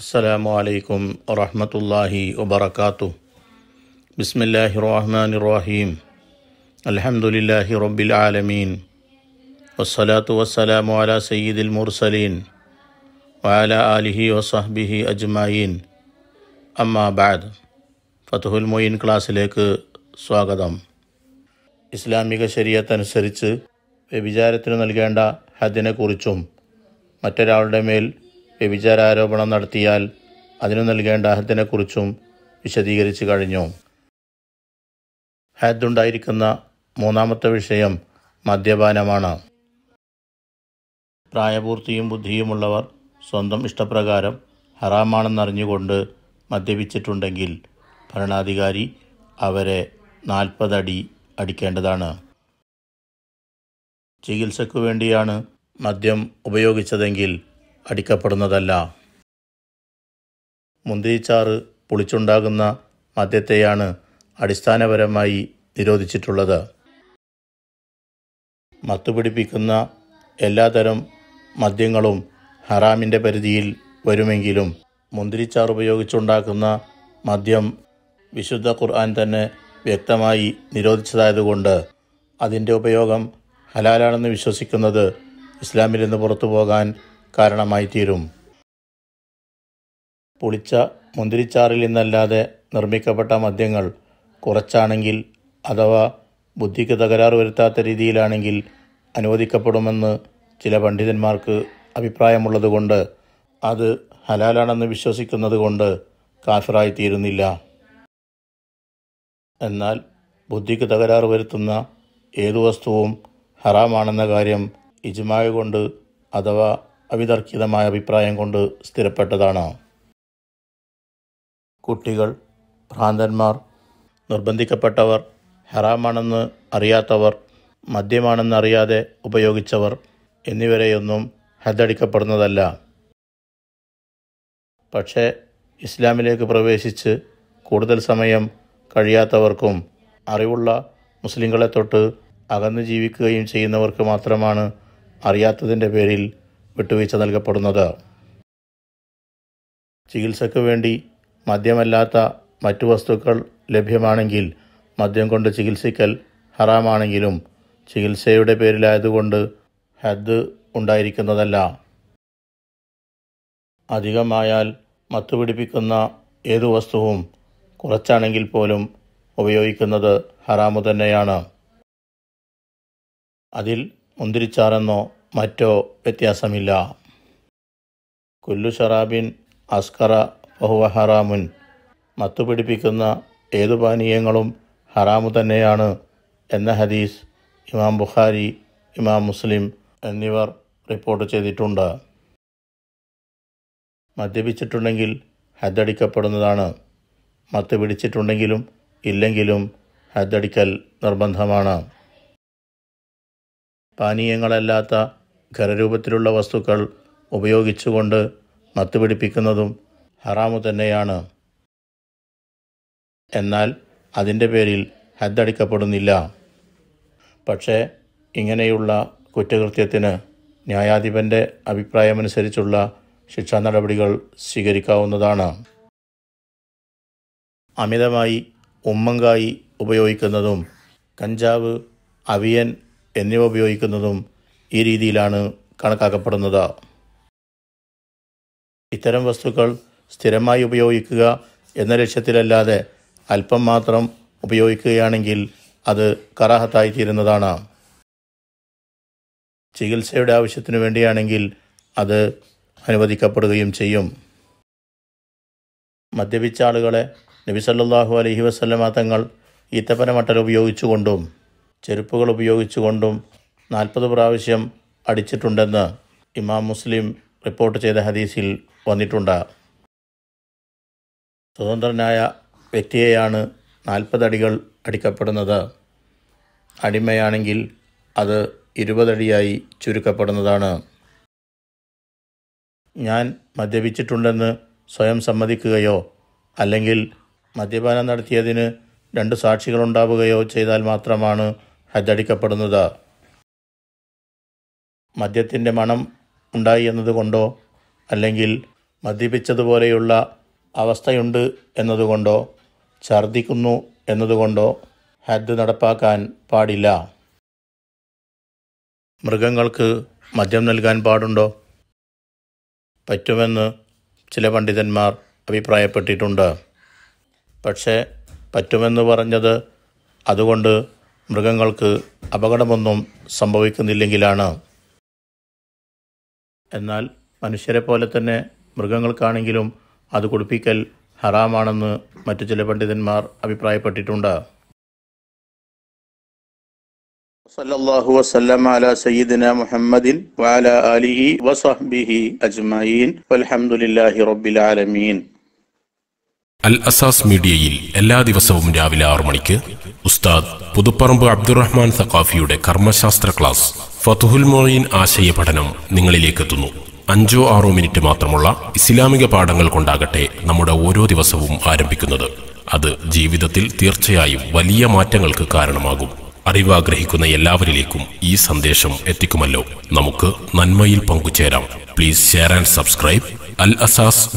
السلام علیکم ورحمۃ اللہ وبرکاتہ بسم اللہ الرحمن الرحیم الحمد للہ رب العالمین والصلاة والسلام على سید المرسلین وعلى آلہ وصحبہ اجمعین اما بعد ഫത്തുഹുൽ മൊയിൻ ക്ലാസ്സിലേക്ക് സ്വാഗതം ഇസ്ലാമിക ശരീരത്തനുസരിച്ച് വ്യഭിചാരത്തിന് നൽകേണ്ട ഹദിനെക്കുറിച്ചും മറ്റൊരാളുടെ മേൽ വ്യഭിചാരോപണം നടത്തിയാൽ അതിനു നൽകേണ്ട അഹത്തിനെക്കുറിച്ചും വിശദീകരിച്ചു കഴിഞ്ഞു ഹദ്ദുണ്ടായിരിക്കുന്ന മൂന്നാമത്തെ വിഷയം മദ്യപാനമാണ് പ്രായപൂർത്തിയും ബുദ്ധിയുമുള്ളവർ സ്വന്തം ഇഷ്ടപ്രകാരം ഹറാമാണെന്നറിഞ്ഞുകൊണ്ട് മദ്യപിച്ചിട്ടുണ്ടെങ്കിൽ ഭരണാധികാരി അവരെ നാൽപ്പതടി അടിക്കേണ്ടതാണ് ചികിത്സയ്ക്കു വേണ്ടിയാണ് മദ്യം ഉപയോഗിച്ചതെങ്കിൽ അടിക്കപ്പെടുന്നതല്ല മുന്തിരിച്ചാറ് പുളിച്ചുണ്ടാകുന്ന മദ്യത്തെയാണ് അടിസ്ഥാനപരമായി നിരോധിച്ചിട്ടുള്ളത് മത്തുപിടിപ്പിക്കുന്ന എല്ലാതരം മദ്യങ്ങളും ഹറാമിൻ്റെ പരിധിയിൽ വരുമെങ്കിലും മുന്തിരിച്ചാർ ഉപയോഗിച്ചുണ്ടാക്കുന്ന മദ്യം വിശുദ്ധ ഖുർആൻ തന്നെ വ്യക്തമായി നിരോധിച്ചതായതുകൊണ്ട് അതിൻ്റെ ഉപയോഗം ഹലാലാണെന്ന് വിശ്വസിക്കുന്നത് ഇസ്ലാമിൽ നിന്ന് പുറത്തു പോകാൻ കാരണമായി തീരും പുളിച്ച മുന്തിരിച്ചാറിൽ നിന്നല്ലാതെ നിർമ്മിക്കപ്പെട്ട മദ്യങ്ങൾ കുറച്ചാണെങ്കിൽ അഥവാ ബുദ്ധിക്ക് തകരാറ് വരുത്താത്ത രീതിയിലാണെങ്കിൽ അനുവദിക്കപ്പെടുമെന്ന് ചില പണ്ഡിതന്മാർക്ക് അഭിപ്രായമുള്ളതുകൊണ്ട് അത് ഹലാലാണെന്ന് വിശ്വസിക്കുന്നത് കൊണ്ട് കാഫിറായി തീരുന്നില്ല എന്നാൽ ബുദ്ധിക്ക് തകരാറ് വരുത്തുന്ന ഏതു വസ്തുവും ഹറാമാണെന്ന കാര്യം ഇജ്മായ കൊണ്ട് അഥവാ അവിതർക്കിതമായ അഭിപ്രായം കൊണ്ട് സ്ഥിരപ്പെട്ടതാണ് കുട്ടികൾ ഭ്രാന്തന്മാർ നിർബന്ധിക്കപ്പെട്ടവർ ഹെറാമാണെന്ന് അറിയാത്തവർ മദ്യമാണെന്ന് അറിയാതെ ഉപയോഗിച്ചവർ എന്നിവരെയൊന്നും ഹദ്ദടിക്കപ്പെടുന്നതല്ല പക്ഷേ ഇസ്ലാമിലേക്ക് പ്രവേശിച്ച് കൂടുതൽ സമയം കഴിയാത്തവർക്കും അറിവുള്ള മുസ്ലിങ്ങളെ തൊട്ട് അകന്നു ജീവിക്കുകയും ചെയ്യുന്നവർക്ക് മാത്രമാണ് അറിയാത്തതിൻ്റെ പേരിൽ വിട്ടുവീഴ്ച നൽകപ്പെടുന്നത് ചികിത്സയ്ക്ക് വേണ്ടി മദ്യമല്ലാത്ത മറ്റു വസ്തുക്കൾ ലഭ്യമാണെങ്കിൽ മദ്യം കൊണ്ട് ചികിത്സിക്കൽ ഹറാമാണെങ്കിലും ചികിത്സയുടെ പേരിലായതുകൊണ്ട് ഹദ് ഉണ്ടായിരിക്കുന്നതല്ല അധികമായാൽ മത്തുപിടിപ്പിക്കുന്ന ഏതു വസ്തുവും കുറച്ചാണെങ്കിൽ പോലും ഉപയോഗിക്കുന്നത് ഹറാമു തന്നെയാണ് അതിൽ മുന്തിരിച്ചാറെന്നോ മറ്റോ വ്യത്യാസമില്ല കുല്ലു ഷറാബിൻ അസ്കറ ബഹുവ ഹറാമുൻ മത്തുപിടിപ്പിക്കുന്ന ഏതു പാനീയങ്ങളും ഹറാമു തന്നെയാണ് എന്ന ഹദീസ് ഇമാം ബുഖാരി ഇമാം മുസ്ലിം എന്നിവർ റിപ്പോർട്ട് ചെയ്തിട്ടുണ്ട് മദ്യപിച്ചിട്ടുണ്ടെങ്കിൽ ഹദ്ദടിക്കപ്പെടുന്നതാണ് മത്ത് പിടിച്ചിട്ടുണ്ടെങ്കിലും ഇല്ലെങ്കിലും ഹദ്ദടിക്കൽ നിർബന്ധമാണ് പാനീയങ്ങളല്ലാത്ത ഖരരൂപത്തിലുള്ള വസ്തുക്കൾ ഉപയോഗിച്ചുകൊണ്ട് മത്തുപിടിപ്പിക്കുന്നതും ഹറാമു തന്നെയാണ് എന്നാൽ അതിൻ്റെ പേരിൽ ഹദ്ദടിക്കപ്പെടുന്നില്ല പക്ഷേ ഇങ്ങനെയുള്ള കുറ്റകൃത്യത്തിന് ന്യായാധിപൻ്റെ അഭിപ്രായമനുസരിച്ചുള്ള ശിക്ഷാ നടപടികൾ സ്വീകരിക്കാവുന്നതാണ് അമിതമായി ഉമ്മങ്കായി ഉപയോഗിക്കുന്നതും കഞ്ചാവ് അവിയൻ എന്നിവ ഉപയോഗിക്കുന്നതും ഈ രീതിയിലാണ് കണക്കാക്കപ്പെടുന്നത് ഇത്തരം വസ്തുക്കൾ സ്ഥിരമായി ഉപയോഗിക്കുക എന്ന ലക്ഷ്യത്തിലല്ലാതെ അല്പം മാത്രം ഉപയോഗിക്കുകയാണെങ്കിൽ അത് കറാഹത്തായി തീരുന്നതാണ് ചികിത്സയുടെ ആവശ്യത്തിനു വേണ്ടിയാണെങ്കിൽ അത് അനുവദിക്കപ്പെടുകയും ചെയ്യും മദ്യപിച്ച ആളുകളെ നബിസല്ലാഹു അലഹി വസ്ലമ തങ്ങൾ ഈത്തപ്പനമട്ടൽ ഉപയോഗിച്ചുകൊണ്ടും ചെരുപ്പുകൾ ഉപയോഗിച്ചുകൊണ്ടും നാൽപ്പത് പ്രാവശ്യം അടിച്ചിട്ടുണ്ടെന്ന് ഇമാം മുസ്ലിം റിപ്പോർട്ട് ചെയ്ത ഹദീസിൽ വന്നിട്ടുണ്ട് സ്വതന്ത്രനായ വ്യക്തിയെയാണ് നാൽപ്പതടികൾ അടിക്കപ്പെടുന്നത് അടിമയാണെങ്കിൽ അത് ഇരുപതടിയായി ചുരുക്കപ്പെടുന്നതാണ് ഞാൻ മദ്യപിച്ചിട്ടുണ്ടെന്ന് സ്വയം സമ്മതിക്കുകയോ അല്ലെങ്കിൽ മദ്യപാനം നടത്തിയതിന് രണ്ട് സാക്ഷികളുണ്ടാവുകയോ ചെയ്താൽ മാത്രമാണ് ഹജ്ജടിക്കപ്പെടുന്നത് മദ്യത്തിൻ്റെ മണം ഉണ്ടായി എന്നതുകൊണ്ടോ അല്ലെങ്കിൽ മദ്യപിച്ചതുപോലെയുള്ള അവസ്ഥയുണ്ട് എന്നതുകൊണ്ടോ ഛർദ്ദിക്കുന്നു എന്നതുകൊണ്ടോ ഹദ് നടപ്പാക്കാൻ പാടില്ല മൃഗങ്ങൾക്ക് മദ്യം നൽകാൻ പാടുണ്ടോ പറ്റുമെന്ന് ചില പണ്ഡിതന്മാർ അഭിപ്രായപ്പെട്ടിട്ടുണ്ട് പക്ഷേ പറ്റുമെന്ന് പറഞ്ഞത് അതുകൊണ്ട് മൃഗങ്ങൾക്ക് അപകടമൊന്നും സംഭവിക്കുന്നില്ലെങ്കിലാണ് എന്നാൽ മനുഷ്യരെ പോലെ തന്നെ മൃഗങ്ങൾക്കാണെങ്കിലും അത് കുടിപ്പിക്കൽ ഹറാമാണെന്ന് മറ്റു ചില പണ്ഡിതന്മാർ അഭിപ്രായപ്പെട്ടിട്ടുണ്ട് സല്ലല്ലാഹു വസല്ലം അല സയ്യിദിന മുഹമ്മദിൻ വഅല ആലിഹി വസഹ്ബിഹി അജ്മഈൻ വൽഹംദുലില്ലാഹി റബ്ബിൽ ആലമീൻ അൽ അസാസ് മീഡിയയിൽ എല്ലാ ദിവസവും രാവിലെ ആറു മണിക്ക് ഉസ്താദ് പുതുപ്പറമ്പ് അബ്ദുറഹ്മാൻ സഖാഫിയുടെ കർമ്മശാസ്ത്ര ക്ലാസ് ഫതുഹുൽ മൊയ്യീൻ ആശയ പഠനം നിങ്ങളിലേക്കെത്തുന്നു അഞ്ചോ ആറോ മിനിറ്റ് മാത്രമുള്ള ഇസ്ലാമിക പാഠങ്ങൾ കൊണ്ടാകട്ടെ നമ്മുടെ ഓരോ ദിവസവും ആരംഭിക്കുന്നത് അത് ജീവിതത്തിൽ തീർച്ചയായും വലിയ മാറ്റങ്ങൾക്ക് കാരണമാകും അറിവാഗ്രഹിക്കുന്ന എല്ലാവരിലേക്കും ഈ സന്ദേശം എത്തിക്കുമല്ലോ നമുക്ക് നന്മയിൽ പങ്കുചേരാം please share and subscribe Al Asas